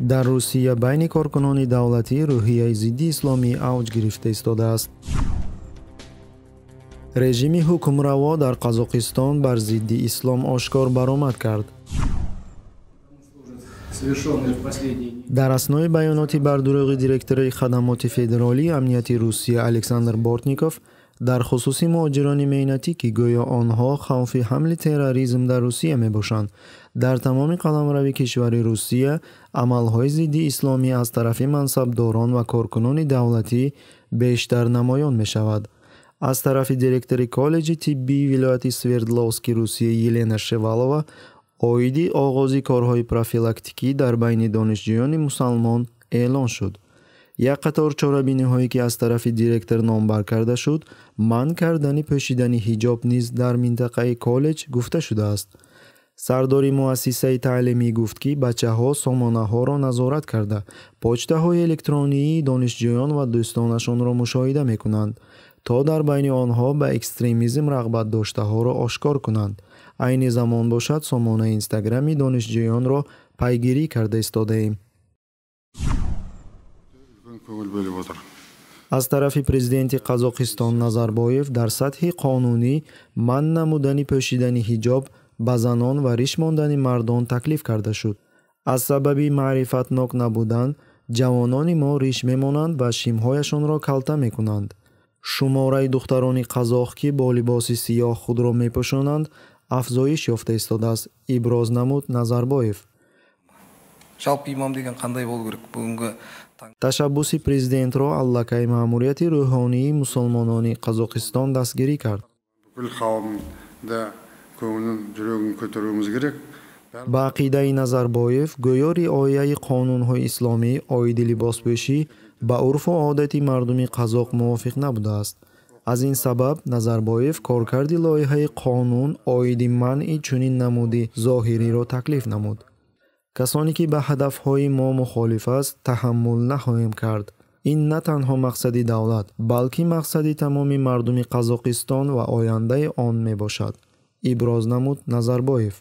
дар русия байни коркунони давлатӣ рӯҳияи зидди исломӣ авҷ гирифта истодааст режими ҳукмраво дар қазоқистон бар зидди ислом ошкор баромад кард дар аснои баёноти бардурӯғи директори хадамоти федеролии амнияти русия александр бортников дар хусуси муҳоҷирони меҳнатӣ ки гӯё онҳо хавфи ҳамли терроризм дар русия мебошанд дар тамоми қаламрави кишвари русия амалҳои зидди исломӣ аз тарафи мансабдорон ва коркунони давлатӣ бештар намоён мешавад аз тарафи директори коллеҷи тиббии вилояти свердловски русия елена шевалова оиди оғози корҳои профилактикӣ дар байни донишҷӯёни мусалмон эълон шуд як қатор чорабиниҳое ки аз тарафи директор номбар карда шуд манъ кардани пӯшидани ҳиҷоб низ дар минтақаи коллеҷ гуфта шудааст сардори муассисаи таълимӣ гуфт ки бачаҳо сомонаҳоро назорат карда почтаҳои электронии донишҷӯён ва дӯстонашонро мушоҳида мекунанд то дар байни онҳо ба экстремизм рағбат доштаҳоро ошкор кунанд айни замон бошад сомонаи инстаграми донишҷӯёнро пайгирӣ карда истодаем аз тарафи президенти қазоқистон назарбоев дар сатҳи қонунӣ манъ намудани пӯшидани ҳиҷоб ба занон ва риш мондани мардон таклиф карда шуд аз сабаби маърифатнок набудан ҷавонони мо риш мемонанд ва шимҳояшонро калта мекунанд шумораи духтарони қазоқ ки бо либоси сиёҳ худро мепӯшонанд афзоиш ёфта истодааст иброз намуд назарбоев жалпы имам деген кандай болу керек бүгүнгү ташаббуси президентро аллакай маъмурияти рӯҳонии мусулмонони қазоқистон дастгирӣ кард бул қавмда кӯнин жүрөгин көтөрүүбүз керек ба ақидаи назарбоев гӯё риояи қонунҳои исломӣ оиди либоспӯшӣ ба урфу одати мардуми қазоқ мувофиқ набудааст аз ин сабаб назарбоев коркарди лоиҳаи қонун оиди манъи чунин намуди зоҳириро таклиф намуд касоне ки ба ҳадафҳои мо мухолиф аст таҳаммул нахоҳем кард ин на танҳо мақсади давлат балки мақсади тамоми мардуми қазоқистон ва ояндаи он мебошад иброз намуд назарбоев